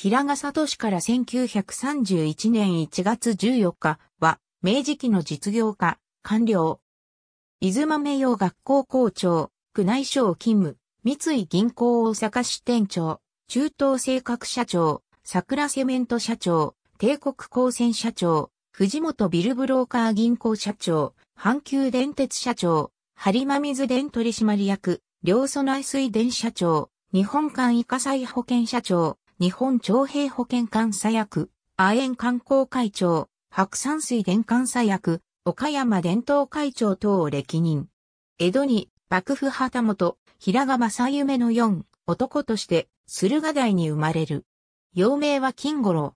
平賀聡から1931年1月14日は、明治期の実業家、官僚。出豆名誉学校校長、区内省勤務、三井銀行大阪支店長、中東製革社長、桜セメント社長、帝国高専社長、藤本ビルブローカー銀行社長、阪急電鉄社長、張間水電取締役、両祖内水電社長、日本間医科災保険社長、日本徴兵保険監査役、亜鉛観光会長、白山水伝監査役、岡山伝統会長等を歴任。江戸に幕府旗本、平賀正夢の四、男として駿河台に生まれる。幼名は金五郎。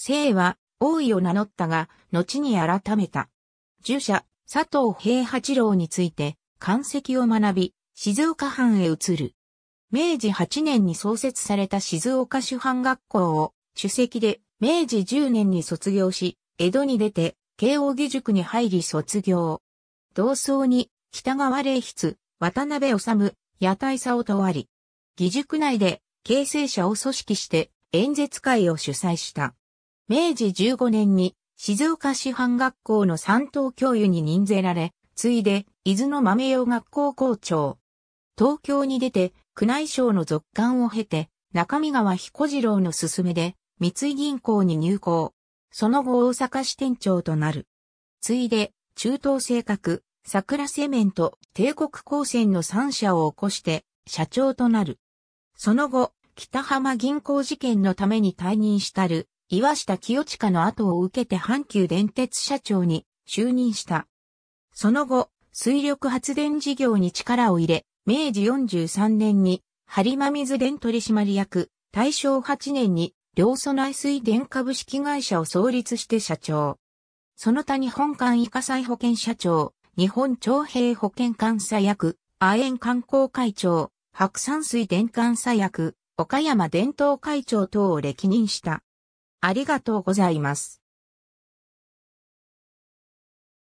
姓は王位を名乗ったが、後に改めた。従者、佐藤平八郎について、関籍を学び、静岡藩へ移る。明治8年に創設された静岡主藩学校を主席で明治10年に卒業し、江戸に出て慶応義塾に入り卒業。同窓に北川霊筆、渡辺治、屋台をとわり、義塾内で形成者を組織して演説会を主催した。明治15年に静岡主藩学校の三等教諭に任ぜられ、ついで伊豆の豆洋学校校長。東京に出て宮内省の続官を経て、中見川彦次郎の勧めで、三井銀行に入行。その後大阪支店長となる。ついで、中東性閣、桜セメント、帝国高専の三社を起こして、社長となる。その後、北浜銀行事件のために退任したる、岩下清親の後を受けて阪急電鉄社長に就任した。その後、水力発電事業に力を入れ、明治43年に、播磨水田取締役、大正8年に、両祖内水田株式会社を創立して社長。その他日本館医科再保険社長、日本徴兵保険監査役、亜鉛観光会長、白山水田監査役、岡山伝統会長等を歴任した。ありがとうございます。